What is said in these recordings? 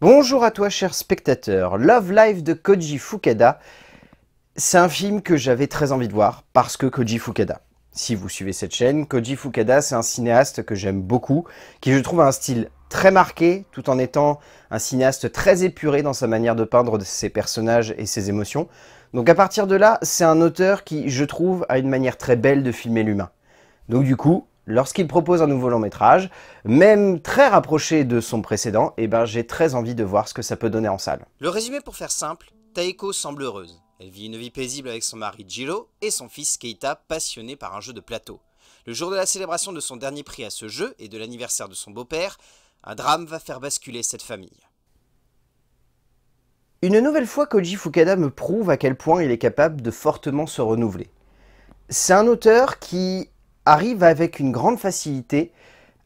Bonjour à toi cher spectateur, Love Life de Koji Fukada, c'est un film que j'avais très envie de voir parce que Koji Fukada. Si vous suivez cette chaîne, Koji Fukada c'est un cinéaste que j'aime beaucoup, qui je trouve a un style très marqué tout en étant un cinéaste très épuré dans sa manière de peindre ses personnages et ses émotions. Donc à partir de là, c'est un auteur qui je trouve a une manière très belle de filmer l'humain. Donc du coup, lorsqu'il propose un nouveau long métrage, même très rapproché de son précédent, eh ben, j'ai très envie de voir ce que ça peut donner en salle. Le résumé pour faire simple, Taeko semble heureuse. Elle vit une vie paisible avec son mari Jiro et son fils Keita passionné par un jeu de plateau. Le jour de la célébration de son dernier prix à ce jeu et de l'anniversaire de son beau-père, un drame va faire basculer cette famille. Une nouvelle fois, Koji Fukada me prouve à quel point il est capable de fortement se renouveler. C'est un auteur qui arrive avec une grande facilité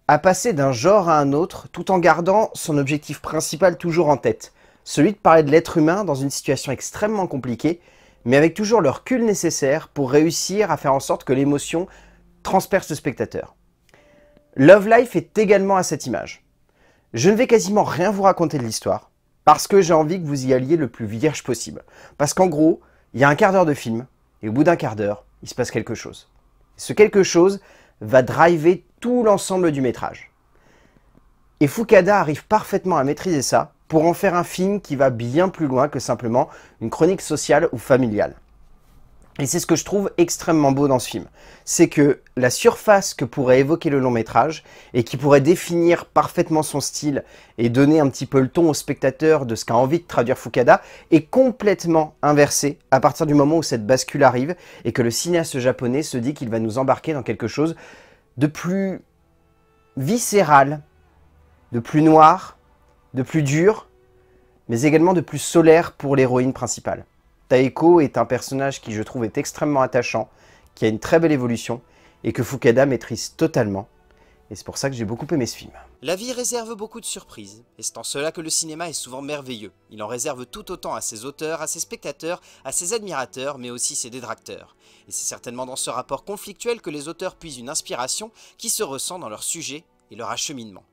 à passer d'un genre à un autre tout en gardant son objectif principal toujours en tête, celui de parler de l'être humain dans une situation extrêmement compliquée, mais avec toujours le recul nécessaire pour réussir à faire en sorte que l'émotion transperce le spectateur. Love Life est également à cette image. Je ne vais quasiment rien vous raconter de l'histoire, parce que j'ai envie que vous y alliez le plus vierge possible. Parce qu'en gros, il y a un quart d'heure de film, et au bout d'un quart d'heure, il se passe quelque chose. Ce quelque chose va driver tout l'ensemble du métrage. Et Fukada arrive parfaitement à maîtriser ça pour en faire un film qui va bien plus loin que simplement une chronique sociale ou familiale. Et c'est ce que je trouve extrêmement beau dans ce film. C'est que la surface que pourrait évoquer le long métrage et qui pourrait définir parfaitement son style et donner un petit peu le ton au spectateur de ce qu'a envie de traduire Fukada est complètement inversée à partir du moment où cette bascule arrive et que le cinéaste japonais se dit qu'il va nous embarquer dans quelque chose de plus viscéral, de plus noir, de plus dur, mais également de plus solaire pour l'héroïne principale. Taeko est un personnage qui je trouve est extrêmement attachant, qui a une très belle évolution, et que Fukada maîtrise totalement, et c'est pour ça que j'ai beaucoup aimé ce film. La vie réserve beaucoup de surprises, et c'est en cela que le cinéma est souvent merveilleux. Il en réserve tout autant à ses auteurs, à ses spectateurs, à ses admirateurs, mais aussi ses détracteurs. Et c'est certainement dans ce rapport conflictuel que les auteurs puisent une inspiration qui se ressent dans leur sujet et leur acheminement.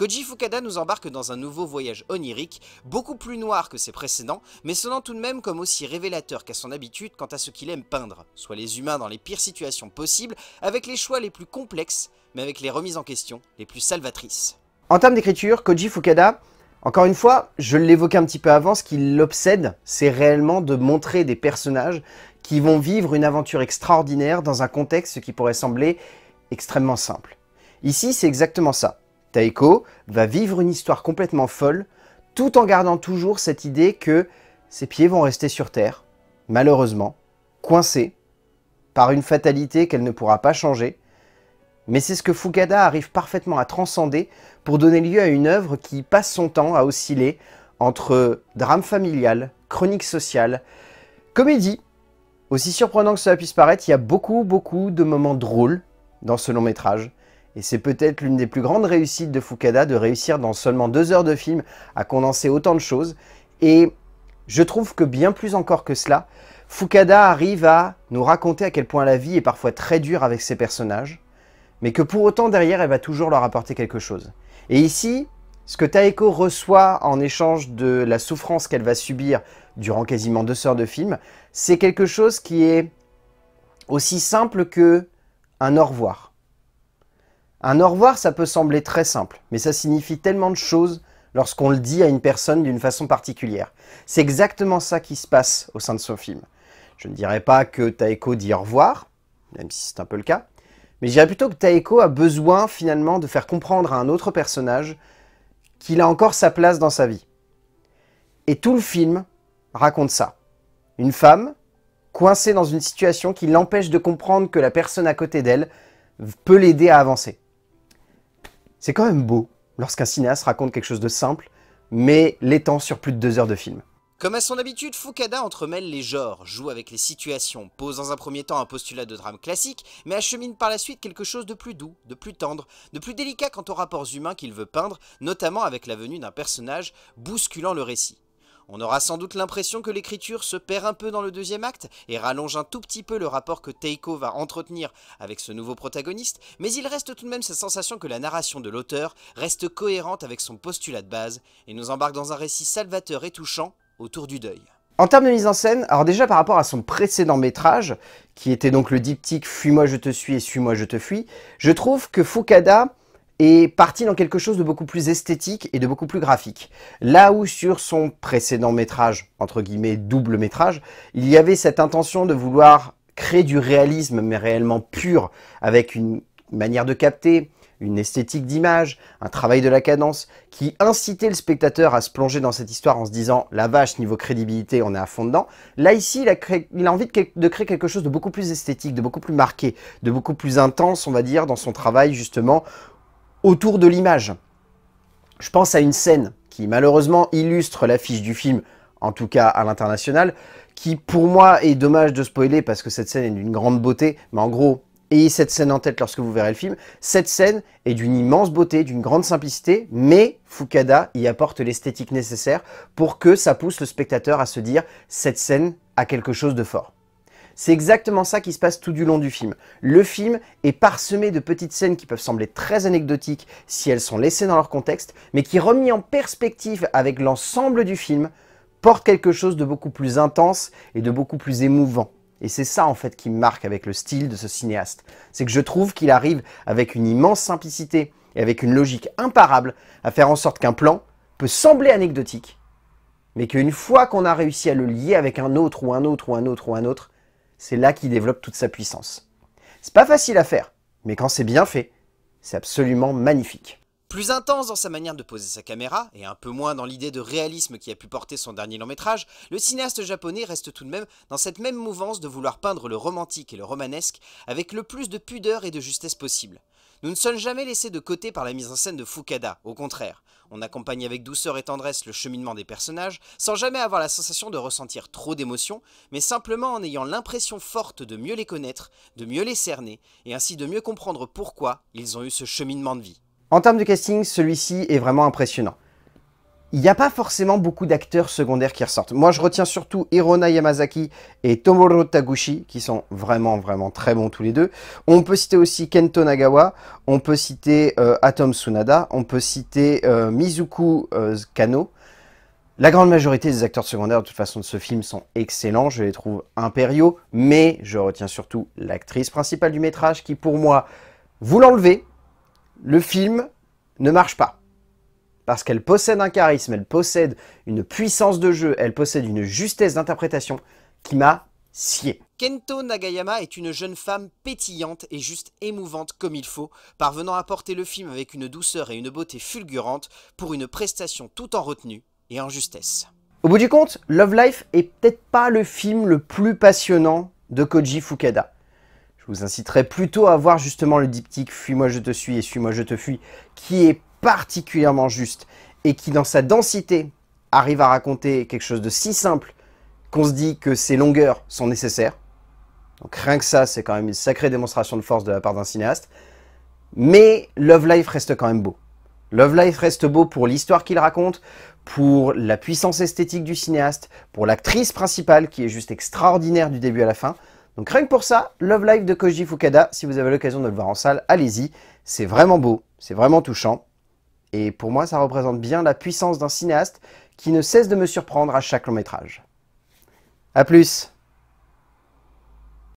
Koji Fukada nous embarque dans un nouveau voyage onirique, beaucoup plus noir que ses précédents, mais sonnant tout de même comme aussi révélateur qu'à son habitude quant à ce qu'il aime peindre, soit les humains dans les pires situations possibles, avec les choix les plus complexes, mais avec les remises en question les plus salvatrices. En termes d'écriture, Koji Fukada, encore une fois, je l'évoquais un petit peu avant, ce qui l'obsède, c'est réellement de montrer des personnages qui vont vivre une aventure extraordinaire dans un contexte qui pourrait sembler extrêmement simple. Ici, c'est exactement ça. Taeko va vivre une histoire complètement folle, tout en gardant toujours cette idée que ses pieds vont rester sur Terre, malheureusement, coincés, par une fatalité qu'elle ne pourra pas changer. Mais c'est ce que Fukada arrive parfaitement à transcender pour donner lieu à une œuvre qui passe son temps à osciller entre drame familial, chronique sociale, comédie. Aussi surprenant que cela puisse paraître, il y a beaucoup, beaucoup de moments drôles dans ce long métrage. Et c'est peut-être l'une des plus grandes réussites de Fukada de réussir dans seulement deux heures de film à condenser autant de choses. Et je trouve que bien plus encore que cela, Fukada arrive à nous raconter à quel point la vie est parfois très dure avec ses personnages, mais que pour autant derrière elle va toujours leur apporter quelque chose. Et ici, ce que Taeko reçoit en échange de la souffrance qu'elle va subir durant quasiment deux heures de film, c'est quelque chose qui est aussi simple que un au revoir. Un au revoir, ça peut sembler très simple, mais ça signifie tellement de choses lorsqu'on le dit à une personne d'une façon particulière. C'est exactement ça qui se passe au sein de son film. Je ne dirais pas que Taeko dit au revoir, même si c'est un peu le cas, mais je dirais plutôt que Taeko a besoin finalement de faire comprendre à un autre personnage qu'il a encore sa place dans sa vie. Et tout le film raconte ça. Une femme coincée dans une situation qui l'empêche de comprendre que la personne à côté d'elle peut l'aider à avancer. C'est quand même beau lorsqu'un cinéaste raconte quelque chose de simple, mais l'étend sur plus de deux heures de film. Comme à son habitude, Fukada entremêle les genres, joue avec les situations, pose dans un premier temps un postulat de drame classique, mais achemine par la suite quelque chose de plus doux, de plus tendre, de plus délicat quant aux rapports humains qu'il veut peindre, notamment avec la venue d'un personnage bousculant le récit. On aura sans doute l'impression que l'écriture se perd un peu dans le deuxième acte et rallonge un tout petit peu le rapport que Teiko va entretenir avec ce nouveau protagoniste, mais il reste tout de même cette sensation que la narration de l'auteur reste cohérente avec son postulat de base et nous embarque dans un récit salvateur et touchant autour du deuil. En termes de mise en scène, alors déjà par rapport à son précédent métrage, qui était donc le diptyque Fuis-moi je te suis et Suis-moi je te fuis, je trouve que Fukada est parti dans quelque chose de beaucoup plus esthétique et de beaucoup plus graphique. Là où sur son précédent métrage, entre guillemets double métrage, il y avait cette intention de vouloir créer du réalisme, mais réellement pur, avec une manière de capter, une esthétique d'image, un travail de la cadence, qui incitait le spectateur à se plonger dans cette histoire en se disant « la vache, niveau crédibilité, on est à fond dedans ». Là, ici, il a, envie de, créer quelque chose de beaucoup plus esthétique, de beaucoup plus marqué, de beaucoup plus intense, on va dire, dans son travail, justement, autour de l'image. Je pense à une scène qui malheureusement illustre l'affiche du film, en tout cas à l'international, qui pour moi est dommage de spoiler parce que cette scène est d'une grande beauté, mais en gros, ayez cette scène en tête lorsque vous verrez le film, cette scène est d'une immense beauté, d'une grande simplicité, mais Fukada y apporte l'esthétique nécessaire pour que ça pousse le spectateur à se dire cette scène a quelque chose de fort. C'est exactement ça qui se passe tout du long du film. Le film est parsemé de petites scènes qui peuvent sembler très anecdotiques si elles sont laissées dans leur contexte, mais qui remis en perspective avec l'ensemble du film, portent quelque chose de beaucoup plus intense et de beaucoup plus émouvant. Et c'est ça en fait qui me marque avec le style de ce cinéaste. C'est que je trouve qu'il arrive avec une immense simplicité et avec une logique imparable à faire en sorte qu'un plan peut sembler anecdotique, mais qu'une fois qu'on a réussi à le lier avec un autre ou un autre ou un autre ou un autre, c'est là qu'il développe toute sa puissance. C'est pas facile à faire, mais quand c'est bien fait, c'est absolument magnifique. Plus intense dans sa manière de poser sa caméra, et un peu moins dans l'idée de réalisme qui a pu porter son dernier long métrage, le cinéaste japonais reste tout de même dans cette même mouvance de vouloir peindre le romantique et le romanesque avec le plus de pudeur et de justesse possible. Nous ne sommes jamais laissés de côté par la mise en scène de Fukada, au contraire. On accompagne avec douceur et tendresse le cheminement des personnages, sans jamais avoir la sensation de ressentir trop d'émotions, mais simplement en ayant l'impression forte de mieux les connaître, de mieux les cerner, et ainsi de mieux comprendre pourquoi ils ont eu ce cheminement de vie. En termes de casting, celui-ci est vraiment impressionnant il n'y a pas forcément beaucoup d'acteurs secondaires qui ressortent. Moi, je retiens surtout Hirona Yamazaki et Tomoro Taguchi, qui sont vraiment, vraiment très bons tous les deux. On peut citer aussi Kento Nagawa, on peut citer euh, Atom Tsunada, on peut citer euh, Mizuku euh, Kano. La grande majorité des acteurs secondaires, de toute façon, de ce film sont excellents, je les trouve impériaux, mais je retiens surtout l'actrice principale du métrage qui, pour moi, vous l'enlevez, le film ne marche pas parce qu'elle possède un charisme, elle possède une puissance de jeu, elle possède une justesse d'interprétation qui m'a scié. Kento Nagayama est une jeune femme pétillante et juste émouvante comme il faut, parvenant à porter le film avec une douceur et une beauté fulgurante pour une prestation tout en retenue et en justesse. Au bout du compte, Love Life est peut-être pas le film le plus passionnant de Koji Fukada. Je vous inciterai plutôt à voir justement le diptyque Fuis-moi je te suis et Suis-moi je te fuis, qui est particulièrement juste et qui, dans sa densité, arrive à raconter quelque chose de si simple qu'on se dit que ses longueurs sont nécessaires. Donc rien que ça, c'est quand même une sacrée démonstration de force de la part d'un cinéaste. Mais Love Life reste quand même beau. Love Life reste beau pour l'histoire qu'il raconte, pour la puissance esthétique du cinéaste, pour l'actrice principale qui est juste extraordinaire du début à la fin. Donc rien que pour ça, Love Life de Koji Fukada, si vous avez l'occasion de le voir en salle, allez-y. C'est vraiment beau, c'est vraiment touchant. Et pour moi, ça représente bien la puissance d'un cinéaste qui ne cesse de me surprendre à chaque long métrage. A plus